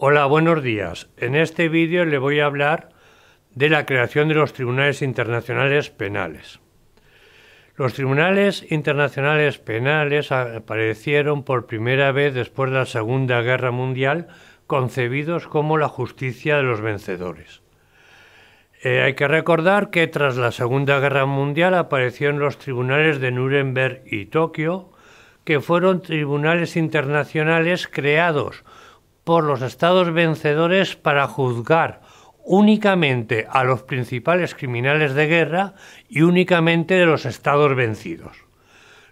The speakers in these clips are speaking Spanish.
Hola, buenos días. En este vídeo le voy a hablar de la creación de los tribunales internacionales penales. Los tribunales internacionales penales aparecieron por primera vez después de la Segunda Guerra Mundial concebidos como la justicia de los vencedores. Eh, hay que recordar que tras la Segunda Guerra Mundial aparecieron los tribunales de Nuremberg y Tokio, que fueron tribunales internacionales creados por los estados vencedores para juzgar únicamente a los principales criminales de guerra y únicamente de los estados vencidos.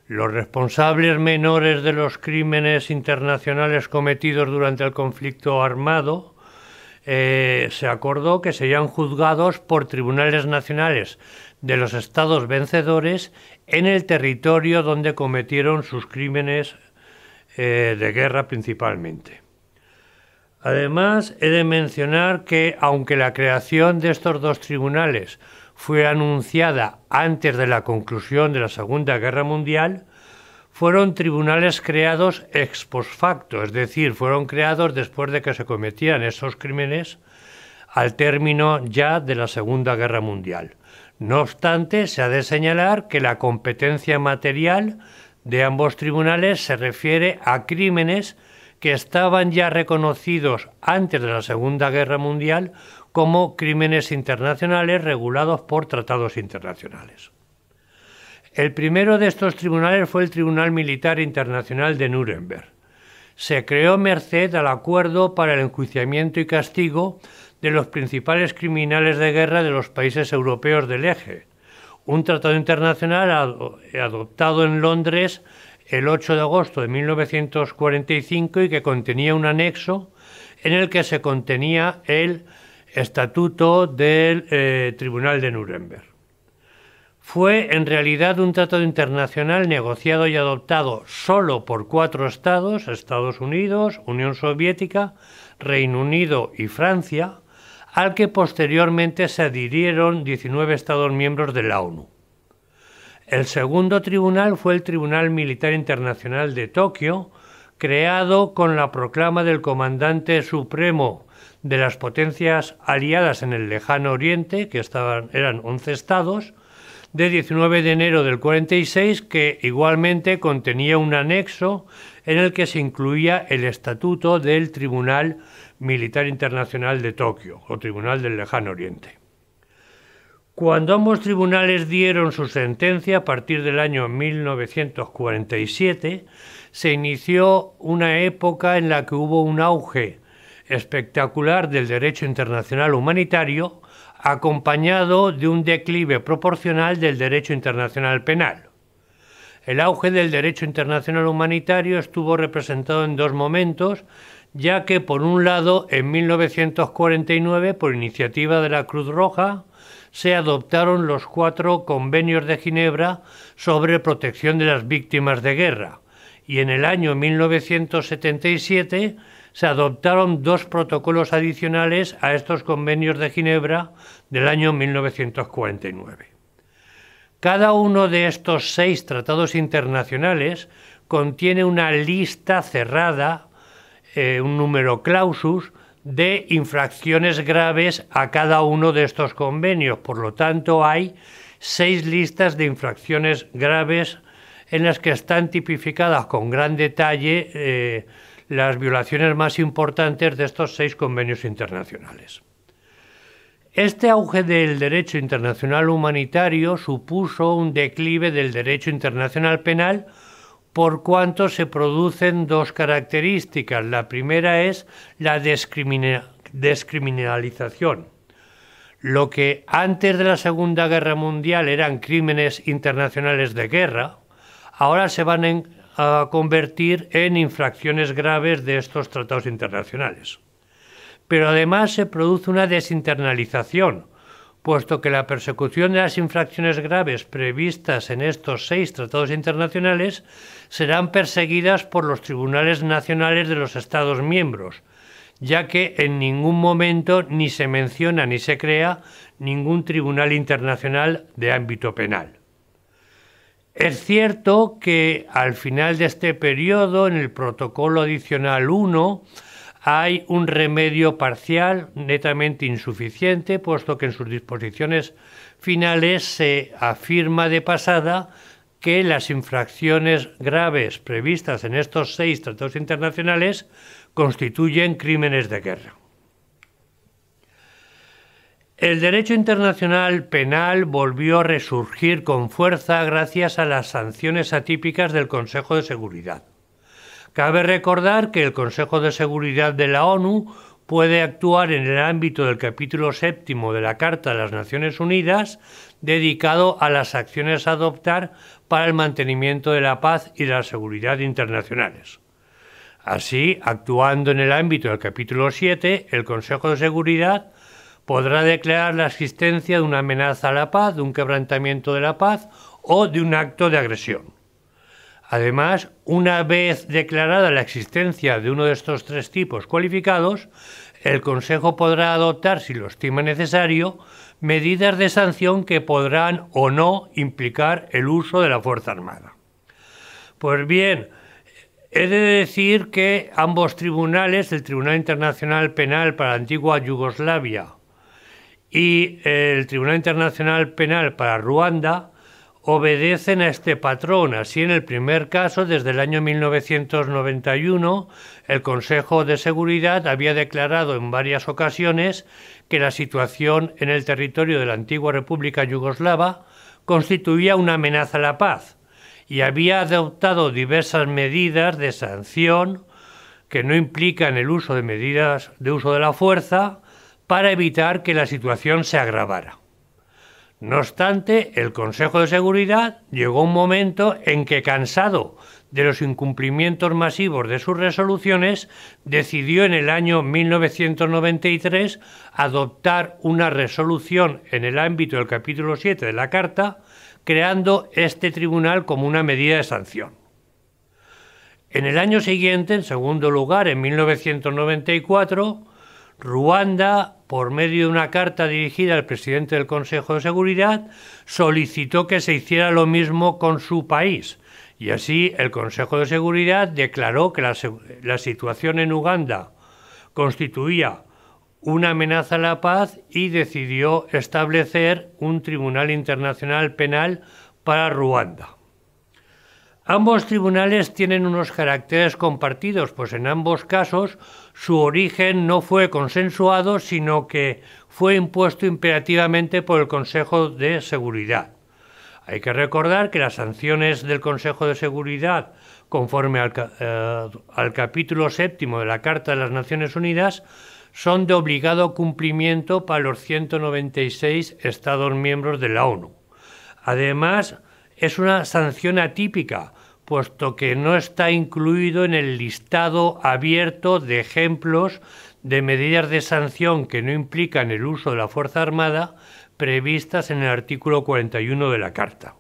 Los responsables menores de los crímenes internacionales cometidos durante el conflicto armado eh, se acordó que serían juzgados por tribunales nacionales de los estados vencedores en el territorio donde cometieron sus crímenes eh, de guerra principalmente. Además, he de mencionar que, aunque la creación de estos dos tribunales fue anunciada antes de la conclusión de la Segunda Guerra Mundial, fueron tribunales creados ex post facto, es decir, fueron creados después de que se cometían esos crímenes al término ya de la Segunda Guerra Mundial. No obstante, se ha de señalar que la competencia material de ambos tribunales se refiere a crímenes que estaban ya reconocidos antes de la Segunda Guerra Mundial como crímenes internacionales regulados por tratados internacionales. El primero de estos tribunales fue el Tribunal Militar Internacional de Nuremberg. Se creó merced al acuerdo para el enjuiciamiento y castigo de los principales criminales de guerra de los países europeos del eje, un tratado internacional adoptado en Londres el 8 de agosto de 1945 y que contenía un anexo en el que se contenía el estatuto del eh, Tribunal de Nuremberg. Fue en realidad un tratado internacional negociado y adoptado solo por cuatro estados, Estados Unidos, Unión Soviética, Reino Unido y Francia, al que posteriormente se adhirieron 19 estados miembros de la ONU. El segundo tribunal fue el Tribunal Militar Internacional de Tokio, creado con la proclama del comandante supremo de las potencias aliadas en el lejano oriente, que estaban, eran 11 estados, de 19 de enero del 46, que igualmente contenía un anexo en el que se incluía el estatuto del Tribunal Militar Internacional de Tokio, o Tribunal del Lejano Oriente. Cuando ambos tribunales dieron su sentencia a partir del año 1947, se inició una época en la que hubo un auge espectacular del derecho internacional humanitario, acompañado de un declive proporcional del derecho internacional penal. El auge del derecho internacional humanitario estuvo representado en dos momentos, ya que por un lado, en 1949, por iniciativa de la Cruz Roja, se adoptaron los cuatro convenios de Ginebra sobre protección de las víctimas de guerra y en el año 1977 se adoptaron dos protocolos adicionales a estos convenios de Ginebra del año 1949. Cada uno de estos seis tratados internacionales contiene una lista cerrada, eh, un número clausus, de infracciones graves a cada uno de estos convenios. Por lo tanto, hay seis listas de infracciones graves en las que están tipificadas con gran detalle eh, las violaciones más importantes de estos seis convenios internacionales. Este auge del derecho internacional humanitario supuso un declive del derecho internacional penal por cuanto se producen dos características. La primera es la descriminalización. Lo que antes de la Segunda Guerra Mundial eran crímenes internacionales de guerra, ahora se van a convertir en infracciones graves de estos tratados internacionales. Pero además se produce una desinternalización, puesto que la persecución de las infracciones graves previstas en estos seis tratados internacionales serán perseguidas por los tribunales nacionales de los Estados miembros, ya que en ningún momento ni se menciona ni se crea ningún tribunal internacional de ámbito penal. Es cierto que al final de este periodo, en el protocolo adicional 1, hay un remedio parcial, netamente insuficiente, puesto que en sus disposiciones finales se afirma de pasada que las infracciones graves previstas en estos seis tratados internacionales constituyen crímenes de guerra. El derecho internacional penal volvió a resurgir con fuerza gracias a las sanciones atípicas del Consejo de Seguridad. Cabe recordar que el Consejo de Seguridad de la ONU puede actuar en el ámbito del capítulo séptimo de la Carta de las Naciones Unidas, dedicado a las acciones a adoptar para el mantenimiento de la paz y la seguridad internacionales. Así, actuando en el ámbito del capítulo 7, el Consejo de Seguridad podrá declarar la existencia de una amenaza a la paz, de un quebrantamiento de la paz o de un acto de agresión. Además, una vez declarada la existencia de uno de estos tres tipos cualificados, el Consejo podrá adoptar, si lo estima necesario, medidas de sanción que podrán o no implicar el uso de la Fuerza Armada. Pues bien, he de decir que ambos tribunales, el Tribunal Internacional Penal para la Antigua Yugoslavia y el Tribunal Internacional Penal para Ruanda, obedecen a este patrón. Así, en el primer caso, desde el año 1991, el Consejo de Seguridad había declarado en varias ocasiones que la situación en el territorio de la antigua República Yugoslava constituía una amenaza a la paz y había adoptado diversas medidas de sanción que no implican el uso de medidas de uso de la fuerza para evitar que la situación se agravara. No obstante, el Consejo de Seguridad llegó un momento en que, cansado de los incumplimientos masivos de sus resoluciones, decidió en el año 1993 adoptar una resolución en el ámbito del capítulo 7 de la Carta, creando este tribunal como una medida de sanción. En el año siguiente, en segundo lugar, en 1994, Ruanda, por medio de una carta dirigida al presidente del Consejo de Seguridad, solicitó que se hiciera lo mismo con su país. Y así el Consejo de Seguridad declaró que la, situación en Uganda constituía una amenaza a la paz y decidió establecer un Tribunal Internacional Penal para Ruanda. Ambos tribunales tienen unos caracteres compartidos, pues en ambos casos su origen no fue consensuado, sino que fue impuesto imperativamente por el Consejo de Seguridad. Hay que recordar que las sanciones del Consejo de Seguridad, conforme al, eh, capítulo séptimo de la Carta de las Naciones Unidas, son de obligado cumplimiento para los 196 Estados miembros de la ONU. Además, es una sanción atípica, puesto que no está incluido en el listado abierto de ejemplos de medidas de sanción que no implican el uso de la Fuerza Armada previstas en el artículo 41 de la Carta.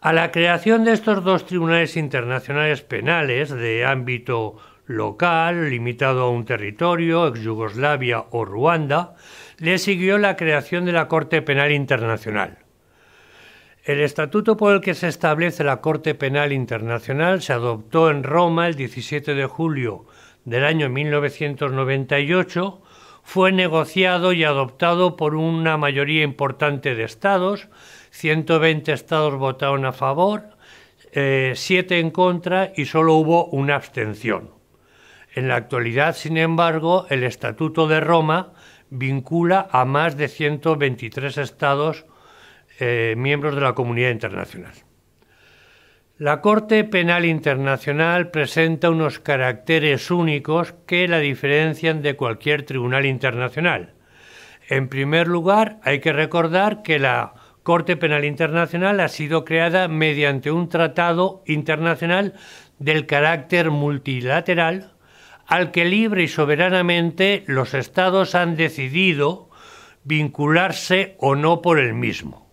A la creación de estos dos tribunales internacionales penales de ámbito local, limitado a un territorio, ex Yugoslavia o Ruanda, le siguió la creación de la Corte Penal Internacional. El estatuto por el que se establece la Corte Penal Internacional se adoptó en Roma el 17 de julio del año 1998, fue negociado y adoptado por una mayoría importante de estados, 120 estados votaron a favor, eh, siete 7 en contra y solo hubo una abstención. En la actualidad, sin embargo, el Estatuto de Roma vincula a más de 123 estados eh, miembros de la comunidad internacional. La Corte Penal Internacional presenta unos caracteres únicos que la diferencian de cualquier tribunal internacional. En primer lugar, hay que recordar que la Corte Penal Internacional ha sido creada mediante un tratado internacional del carácter multilateral al que libre y soberanamente los estados han decidido vincularse o no por el mismo.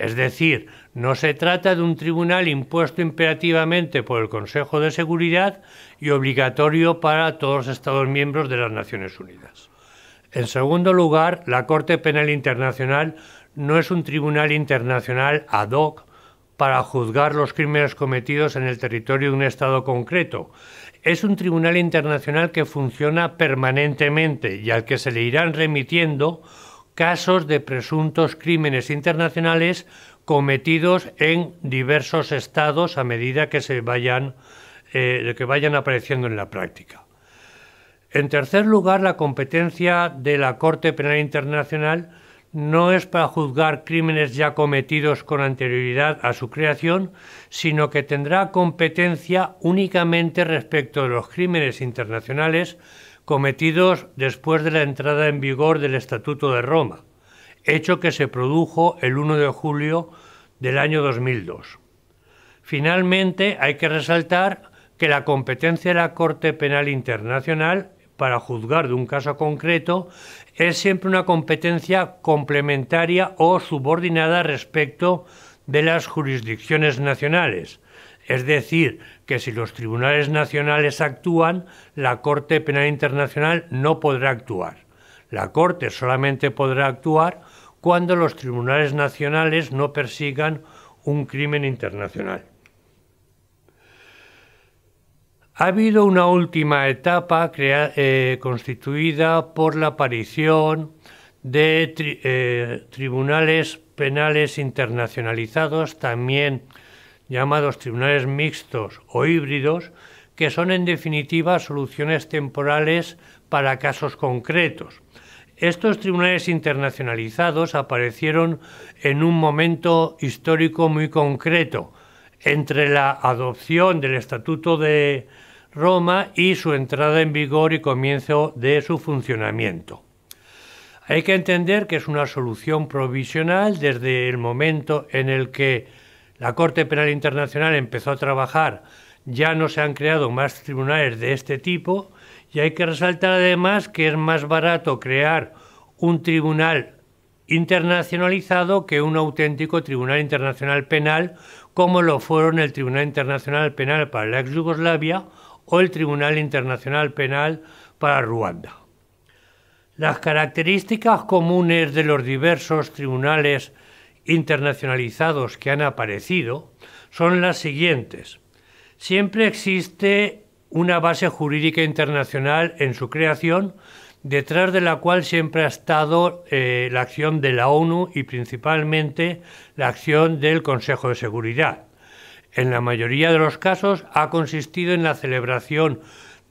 Es decir, no se trata de un tribunal impuesto imperativamente por el Consejo de Seguridad y obligatorio para todos los Estados miembros de las Naciones Unidas. En segundo lugar, la Corte Penal Internacional no es un tribunal internacional ad hoc para juzgar los crímenes cometidos en el territorio de un Estado concreto. Es un tribunal internacional que funciona permanentemente y al que se le irán remitiendo casos de presuntos crímenes internacionales cometidos en diversos estados a medida que se vayan, eh, que vayan apareciendo en la práctica. En tercer lugar, la competencia de la Corte Penal Internacional no es para juzgar crímenes ya cometidos con anterioridad a su creación, sino que tendrá competencia únicamente respecto de los crímenes internacionales cometidos después de la entrada en vigor del Estatuto de Roma, hecho que se produjo el 1 de julio del año 2002. Finalmente, hay que resaltar que la competencia de la Corte Penal Internacional para juzgar de un caso concreto es siempre una competencia complementaria o subordinada respecto de las jurisdicciones nacionales, es decir, que si los tribunales nacionales actúan, la Corte Penal Internacional no podrá actuar. La Corte solamente podrá actuar cuando los tribunales nacionales no persigan un crimen internacional. Ha habido una última etapa eh, constituida por la aparición de eh, tribunales penales internacionalizados, también llamados tribunales mixtos o híbridos, que son en definitiva soluciones temporales para casos concretos. Estos tribunales internacionalizados aparecieron en un momento histórico muy concreto, entre la adopción del Estatuto de Roma y su entrada en vigor y comienzo de su funcionamiento. Hay que entender que es una solución provisional desde el momento en el que la Corte Penal Internacional empezó a trabajar, ya no se han creado más tribunales de este tipo y hay que resaltar además que es más barato crear un tribunal internacionalizado que un auténtico Tribunal Internacional Penal como lo fueron el Tribunal Internacional Penal para la ex Yugoslavia o el Tribunal Internacional Penal para Ruanda. Las características comunes de los diversos tribunales internacionalizados que han aparecido son las siguientes. Siempre existe una base jurídica internacional en su creación, detrás de la cual siempre ha estado eh, la acción de la ONU y principalmente la acción del Consejo de Seguridad. En la mayoría de los casos ha consistido en la celebración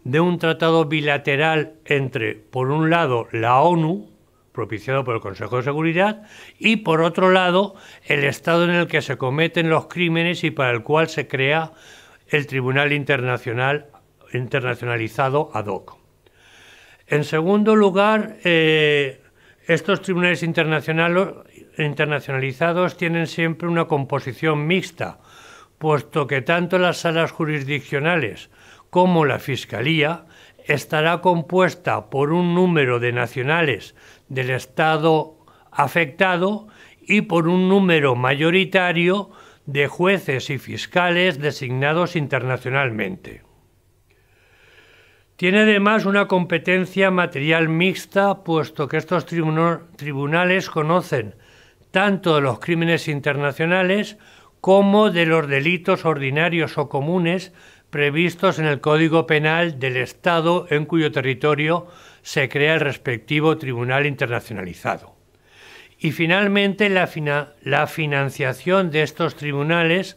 de un tratado bilateral entre, por un lado, la ONU, propiciado por el Consejo de Seguridad, y por otro lado, el estado en el que se cometen los crímenes y para el cual se crea el Tribunal Internacional internacionalizado ad hoc. En segundo lugar, eh, estos tribunales internacionalizados tienen siempre una composición mixta, puesto que tanto las salas jurisdiccionales como la Fiscalía estará compuesta por un número de nacionales del Estado afectado y por un número mayoritario de jueces y fiscales designados internacionalmente. Tiene además una competencia material mixta, puesto que estos tribunales conocen tanto de los crímenes internacionales como de los delitos ordinarios o comunes previstos en el Código Penal del Estado en cuyo territorio se crea el respectivo tribunal internacionalizado. Y finalmente la, la financiación de estos tribunales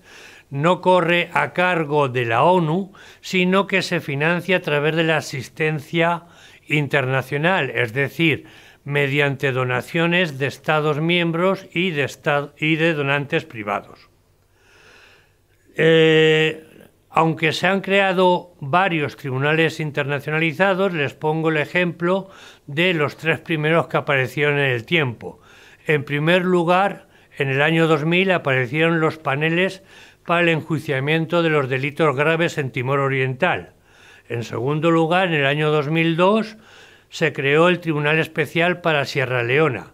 no corre a cargo de la ONU, sino que se financia a través de la asistencia internacional, es decir, mediante donaciones de Estados miembros y de, y de donantes privados. Eh, aunque se han creado varios tribunales internacionalizados, les pongo el ejemplo de los tres primeros que aparecieron en el tiempo. En primer lugar, en el año 2000 aparecieron los paneles para el enjuiciamiento de los delitos graves en Timor Oriental. En segundo lugar, en el año 2002 se creó el Tribunal Especial para Sierra Leona.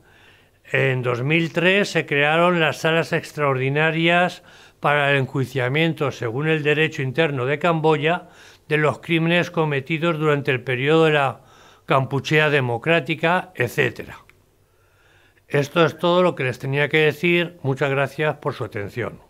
En 2003 se crearon las salas extraordinarias para el enjuiciamiento, según el derecho interno de Camboya, de los crímenes cometidos durante el periodo de la Campuchea Democrática, etc. Esto es todo lo que les tenía que decir. Muchas gracias por su atención.